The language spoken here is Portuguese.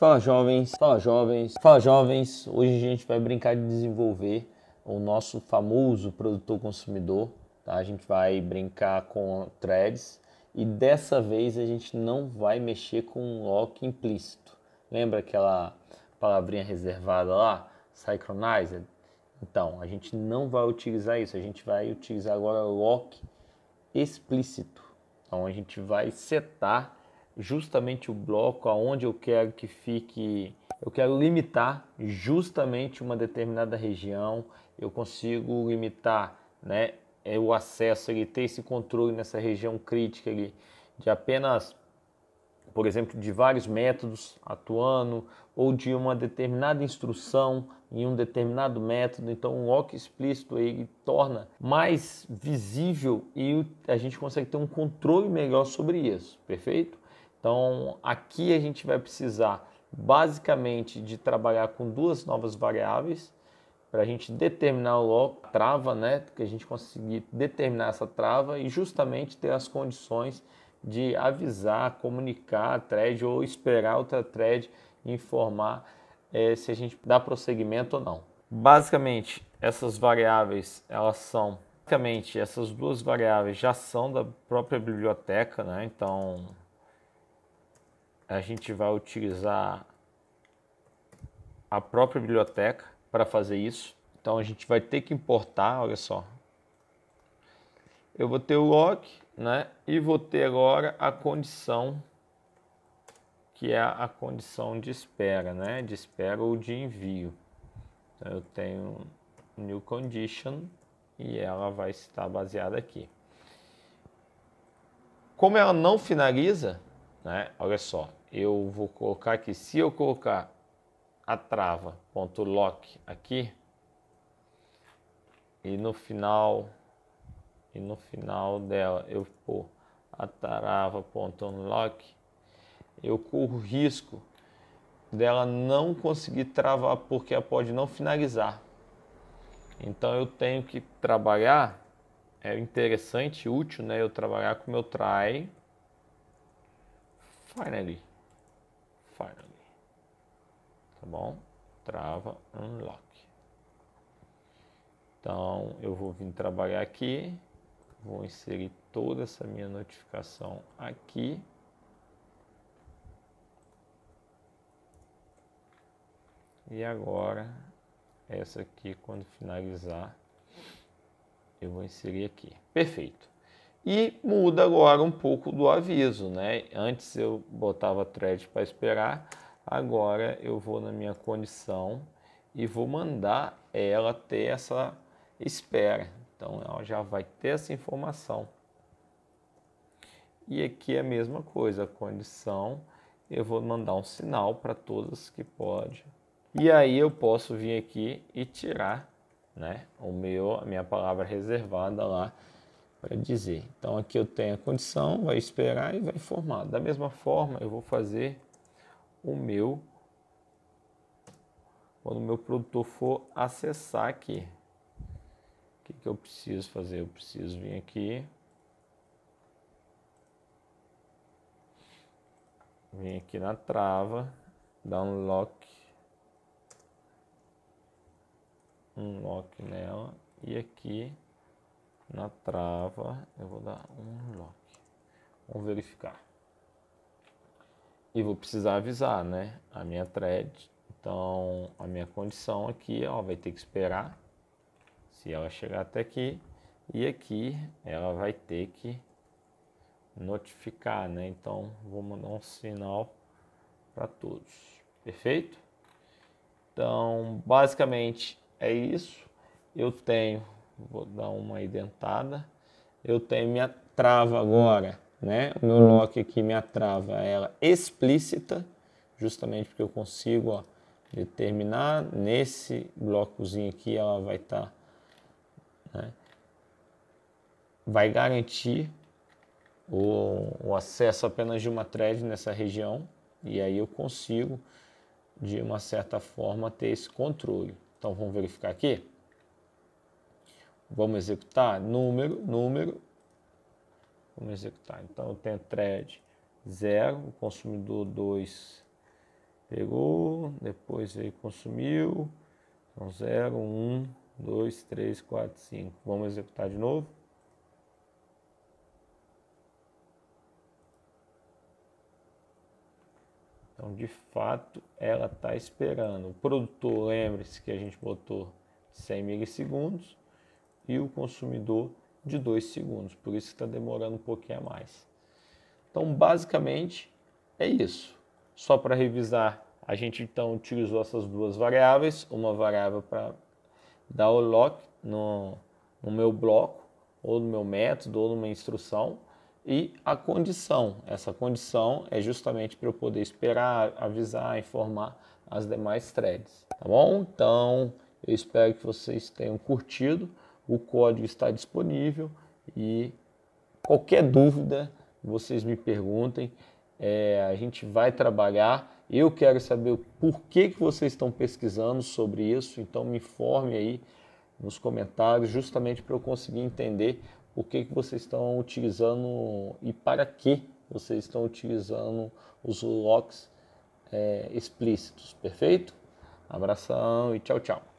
Fala jovens, fala jovens, fala jovens. Hoje a gente vai brincar de desenvolver o nosso famoso produtor consumidor. Tá? A gente vai brincar com threads e dessa vez a gente não vai mexer com um lock implícito. Lembra aquela palavrinha reservada lá, synchronized Então, a gente não vai utilizar isso, a gente vai utilizar agora lock explícito. Então a gente vai setar justamente o bloco aonde eu quero que fique, eu quero limitar justamente uma determinada região, eu consigo limitar, né, é, o acesso, ele ter esse controle nessa região crítica ali, de apenas, por exemplo, de vários métodos atuando ou de uma determinada instrução em um determinado método. Então, um lock explícito ele torna mais visível e a gente consegue ter um controle melhor sobre isso, perfeito? Então, aqui a gente vai precisar basicamente de trabalhar com duas novas variáveis para a gente determinar logo a trava, né? Que a gente conseguir determinar essa trava e justamente ter as condições de avisar, comunicar a thread ou esperar outra thread informar é, se a gente dá prosseguimento ou não. Basicamente, essas variáveis elas são basicamente essas duas variáveis já são da própria biblioteca, né? Então a gente vai utilizar a própria biblioteca para fazer isso. Então a gente vai ter que importar, olha só. Eu vou ter o lock, né? E vou ter agora a condição que é a condição de espera, né? De espera ou de envio. Então, eu tenho new condition e ela vai estar baseada aqui. Como ela não finaliza, né? Olha só, eu vou colocar aqui, se eu colocar a trava ponto .lock aqui e no final e no final dela eu pôr a trava ponto .unlock, eu corro risco dela não conseguir travar porque ela pode não finalizar. Então eu tenho que trabalhar, é interessante, útil, né, eu trabalhar com o meu try finally finally. Tá bom? Trava unlock. Então eu vou vir trabalhar aqui, vou inserir toda essa minha notificação aqui. E agora essa aqui quando finalizar eu vou inserir aqui. Perfeito. E muda agora um pouco do aviso, né? Antes eu botava thread para esperar, agora eu vou na minha condição e vou mandar ela ter essa espera. Então ela já vai ter essa informação. E aqui é a mesma coisa, condição, eu vou mandar um sinal para todas que pode. E aí eu posso vir aqui e tirar, né, o meu a minha palavra reservada lá para dizer. Então aqui eu tenho a condição, vai esperar e vai informar. Da mesma forma, eu vou fazer o meu quando o meu produtor for acessar aqui. O que, que eu preciso fazer? Eu preciso vir aqui. Vim aqui na trava, dar um lock. Um lock nela. E aqui na trava, eu vou dar um lock. Vamos verificar. E vou precisar avisar, né? A minha thread. Então, a minha condição aqui, ela vai ter que esperar. Se ela chegar até aqui. E aqui, ela vai ter que notificar, né? Então, vou mandar um sinal para todos. Perfeito? Então, basicamente é isso. Eu tenho Vou dar uma indentada. Eu tenho minha trava agora, né? O meu lock aqui, minha trava, ela explícita, justamente porque eu consigo ó, determinar nesse blocozinho aqui, ela vai estar, tá, né? vai garantir o, o acesso apenas de uma thread nessa região e aí eu consigo de uma certa forma ter esse controle. Então vamos verificar aqui. Vamos executar? Número, número. Vamos executar. Então eu tenho thread 0, o consumidor 2 pegou, depois veio consumiu. Então 0, 1, 2, 3, 4, 5. Vamos executar de novo. Então, de fato, ela está esperando. O produtor, lembre-se que a gente botou 100 milissegundos e o consumidor de 2 segundos, por isso está demorando um pouquinho a mais. Então, basicamente, é isso. Só para revisar, a gente então utilizou essas duas variáveis, uma variável para dar o lock no, no meu bloco, ou no meu método, ou numa instrução, e a condição. Essa condição é justamente para eu poder esperar, avisar, informar as demais threads, tá bom? Então, eu espero que vocês tenham curtido o código está disponível e qualquer dúvida vocês me perguntem. É, a gente vai trabalhar. Eu quero saber por que, que vocês estão pesquisando sobre isso, então me informe aí nos comentários, justamente para eu conseguir entender por que, que vocês estão utilizando e para que vocês estão utilizando os locks é, explícitos, perfeito? Abração e tchau, tchau.